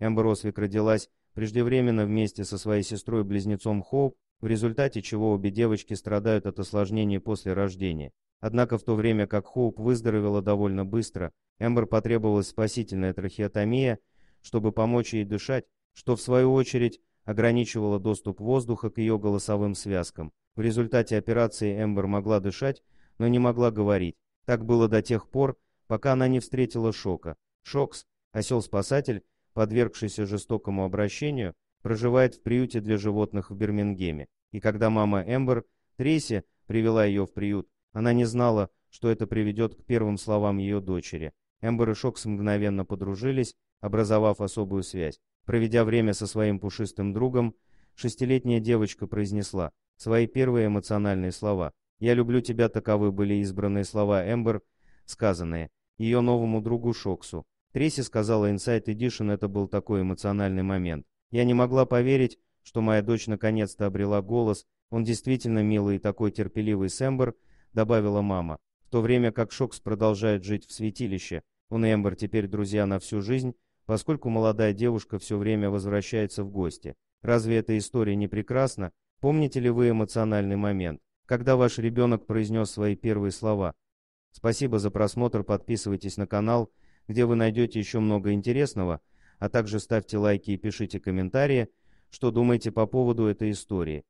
Эмбер Освик родилась преждевременно вместе со своей сестрой-близнецом Хоуп, в результате чего обе девочки страдают от осложнений после рождения. Однако в то время как Хоуп выздоровела довольно быстро, Эмбер потребовалась спасительная трахеотомия, чтобы помочь ей дышать, что в свою очередь ограничивало доступ воздуха к ее голосовым связкам. В результате операции Эмбер могла дышать, но не могла говорить. Так было до тех пор, пока она не встретила шока. Шокс, осел-спасатель, подвергшийся жестокому обращению, проживает в приюте для животных в Бирмингеме. И когда мама Эмбер Трейси привела ее в приют, она не знала, что это приведет к первым словам ее дочери. Эмбер и Шокс мгновенно подружились, образовав особую связь. Проведя время со своим пушистым другом, шестилетняя девочка произнесла свои первые эмоциональные слова. «Я люблю тебя» таковы были избранные слова Эмбер, сказанные ее новому другу Шоксу. Тресси сказала Inside Edition, это был такой эмоциональный момент. Я не могла поверить, что моя дочь наконец-то обрела голос, он действительно милый и такой терпеливый Сэмбер, добавила мама, в то время как Шокс продолжает жить в святилище. Он и Эмбер теперь друзья на всю жизнь, поскольку молодая девушка все время возвращается в гости. Разве эта история не прекрасна? Помните ли вы эмоциональный момент, когда ваш ребенок произнес свои первые слова? Спасибо за просмотр, подписывайтесь на канал, где вы найдете еще много интересного, а также ставьте лайки и пишите комментарии, что думаете по поводу этой истории.